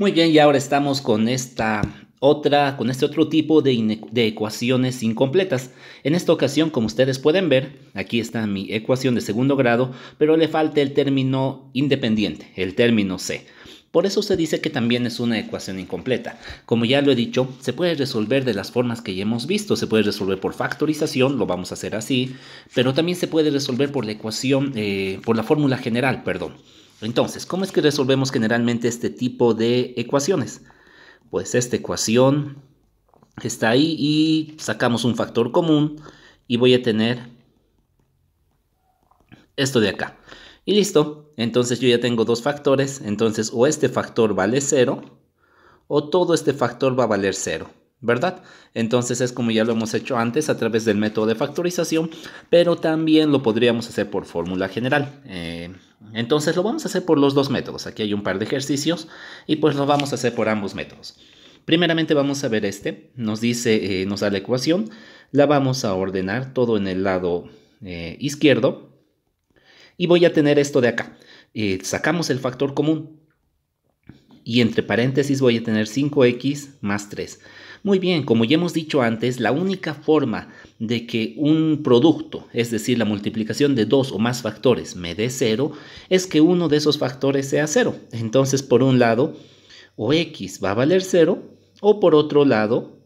Muy bien, y ahora estamos con esta otra, con este otro tipo de, ecuaciones incompletas. En esta ocasión, como ustedes pueden ver, aquí está mi ecuación de segundo grado, pero le falta el término independiente, el término C. Por eso se dice que también es una ecuación incompleta. Como ya lo he dicho, se puede resolver de las formas que ya hemos visto. Se puede resolver por factorización, lo vamos a hacer así, pero también se puede resolver por la ecuación, eh, por la fórmula general, perdón. Entonces, ¿cómo es que resolvemos generalmente este tipo de ecuaciones? Pues esta ecuación está ahí y sacamos un factor común y voy a tener esto de acá. Y listo, entonces yo ya tengo dos factores, entonces o este factor vale 0 o todo este factor va a valer 0. ¿verdad? Entonces es como ya lo hemos hecho antes a través del método de factorización, pero también lo podríamos hacer por fórmula general. Eh, entonces lo vamos a hacer por los dos métodos. Aquí hay un par de ejercicios y pues lo vamos a hacer por ambos métodos. Primeramente vamos a ver este, nos dice, eh, nos da la ecuación, la vamos a ordenar todo en el lado eh, izquierdo y voy a tener esto de acá. sacamos el factor común y entre paréntesis voy a tener 5x más 3. Muy bien, como ya hemos dicho antes, la única forma de que un producto, es decir, la multiplicación de dos o más factores, me dé cero, es que uno de esos factores sea cero. Entonces, por un lado, o x va a valer cero, o por otro lado,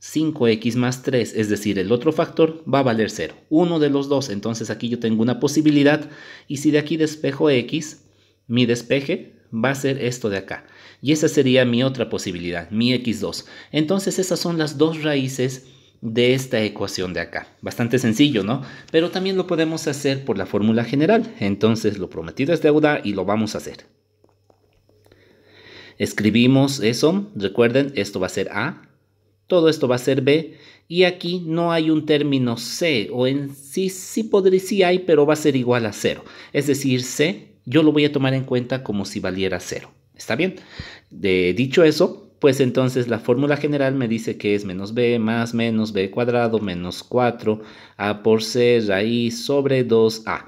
5x más 3, es decir, el otro factor va a valer 0. Uno de los dos, entonces aquí yo tengo una posibilidad y si de aquí despejo x, mi despeje va a ser esto de acá. Y esa sería mi otra posibilidad, mi x2. Entonces esas son las dos raíces de esta ecuación de acá. Bastante sencillo, ¿no? Pero también lo podemos hacer por la fórmula general. Entonces lo prometido es deuda y lo vamos a hacer. Escribimos eso. Recuerden, esto va a ser A. Todo esto va a ser B. Y aquí no hay un término C. O en sí, sí podría, hay, pero va a ser igual a 0. Es decir, C yo lo voy a tomar en cuenta como si valiera cero. ¿Está bien? De, dicho eso, pues entonces la fórmula general me dice que es menos b más menos b cuadrado menos 4 a por c raíz sobre 2a.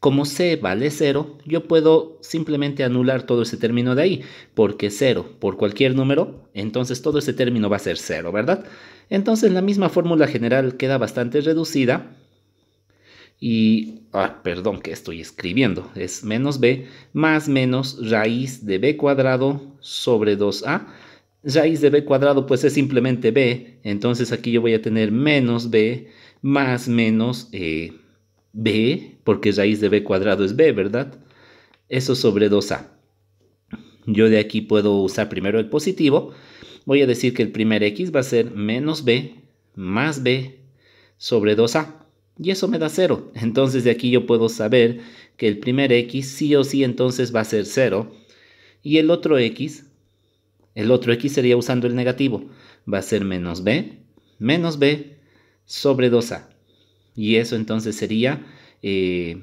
Como c vale 0, yo puedo simplemente anular todo ese término de ahí, porque 0 por cualquier número, entonces todo ese término va a ser 0, ¿verdad? Entonces la misma fórmula general queda bastante reducida y, ah, perdón que estoy escribiendo, es menos b más menos raíz de b cuadrado sobre 2a. Raíz de b cuadrado pues es simplemente b, entonces aquí yo voy a tener menos b más menos eh, b, porque raíz de b cuadrado es b, ¿verdad? Eso sobre 2a. Yo de aquí puedo usar primero el positivo. Voy a decir que el primer x va a ser menos b más b sobre 2a y eso me da 0. Entonces de aquí yo puedo saber que el primer x sí o sí entonces va a ser 0 y el otro x, el otro x sería usando el negativo, va a ser menos b, menos b sobre 2a. Y eso entonces sería eh,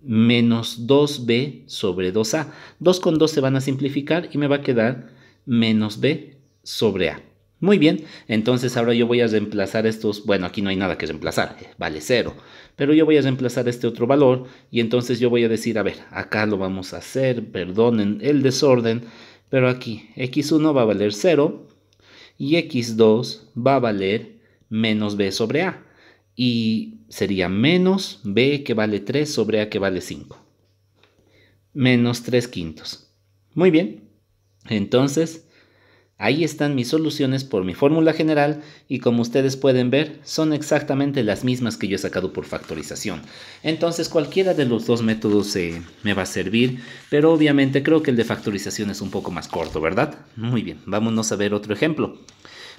menos 2b sobre 2a. 2 con 2 se van a simplificar y me va a quedar menos b sobre a. Muy bien, entonces ahora yo voy a reemplazar estos, bueno, aquí no hay nada que reemplazar, eh, vale 0. pero yo voy a reemplazar este otro valor y entonces yo voy a decir, a ver, acá lo vamos a hacer, perdonen el desorden, pero aquí x1 va a valer 0 y x2 va a valer menos b sobre a y sería menos b que vale 3 sobre a que vale 5, menos 3 quintos. Muy bien, entonces Ahí están mis soluciones por mi fórmula general y como ustedes pueden ver son exactamente las mismas que yo he sacado por factorización. Entonces cualquiera de los dos métodos eh, me va a servir, pero obviamente creo que el de factorización es un poco más corto, ¿verdad? Muy bien, vámonos a ver otro ejemplo.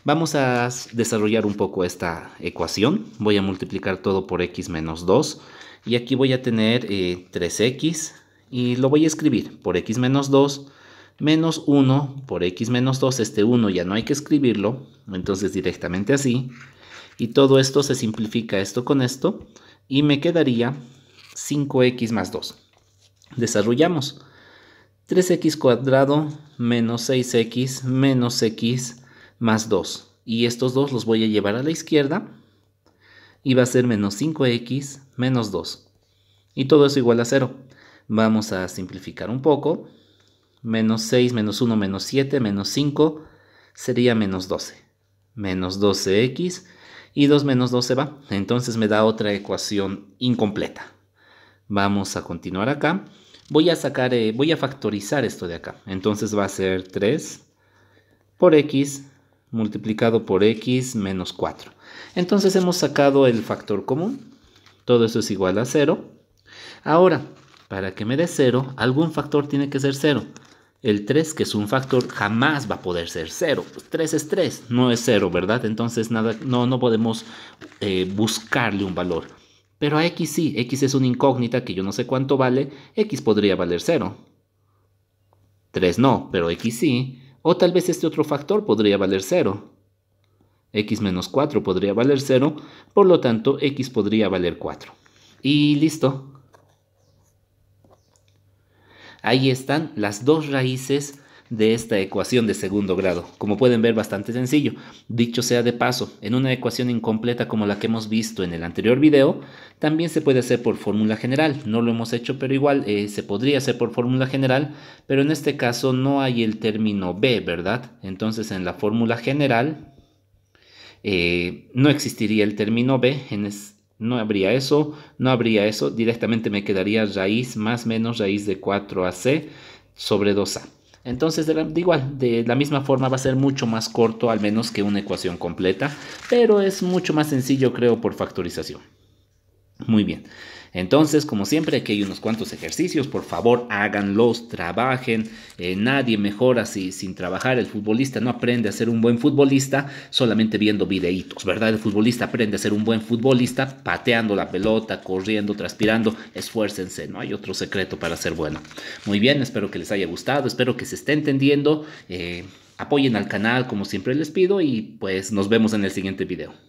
Vamos a desarrollar un poco esta ecuación. Voy a multiplicar todo por x menos 2 y aquí voy a tener 3x eh, y lo voy a escribir por x menos 2 menos 1 por x menos 2, este 1 ya no hay que escribirlo, entonces directamente así. Y todo esto se simplifica esto con esto y me quedaría 5x más 2. Desarrollamos. 3x cuadrado menos 6x menos x más 2. Y estos dos los voy a llevar a la izquierda y va a ser menos 5x menos 2. Y todo eso igual a 0. Vamos a simplificar un poco Menos 6, menos 1, menos 7, menos 5 sería menos 12. Menos 12x y 2 menos 12 va. Entonces me da otra ecuación incompleta. Vamos a continuar acá. Voy a sacar, eh, voy a factorizar esto de acá. Entonces va a ser 3 por x multiplicado por x menos 4. Entonces hemos sacado el factor común. Todo esto es igual a 0. Ahora, para que me dé 0, algún factor tiene que ser 0. El 3, que es un factor, jamás va a poder ser 0. 3 pues, es 3, no es 0, ¿verdad? Entonces nada, no, no podemos eh, buscarle un valor. Pero a x sí, x es una incógnita que yo no sé cuánto vale, x podría valer 0. 3 no, pero x sí. O tal vez este otro factor podría valer 0. x menos 4 podría valer 0, por lo tanto x podría valer 4. Y listo. Ahí están las dos raíces de esta ecuación de segundo grado. Como pueden ver, bastante sencillo. Dicho sea de paso, en una ecuación incompleta como la que hemos visto en el anterior video, también se puede hacer por fórmula general. No lo hemos hecho, pero igual eh, se podría hacer por fórmula general, pero en este caso no hay el término B, ¿verdad? Entonces en la fórmula general eh, no existiría el término B, en, no habría eso, no habría eso. Directamente me quedaría raíz más menos raíz de 4AC sobre 2A. Entonces, de, igual, de la misma forma va a ser mucho más corto, al menos que una ecuación completa, pero es mucho más sencillo, creo, por factorización. Muy bien. Entonces, como siempre, aquí hay unos cuantos ejercicios, por favor háganlos, trabajen, eh, nadie mejora si, sin trabajar, el futbolista no aprende a ser un buen futbolista solamente viendo videitos, ¿verdad? El futbolista aprende a ser un buen futbolista pateando la pelota, corriendo, transpirando, esfuércense, no hay otro secreto para ser bueno. Muy bien, espero que les haya gustado, espero que se esté entendiendo, eh, apoyen al canal como siempre les pido y pues nos vemos en el siguiente video.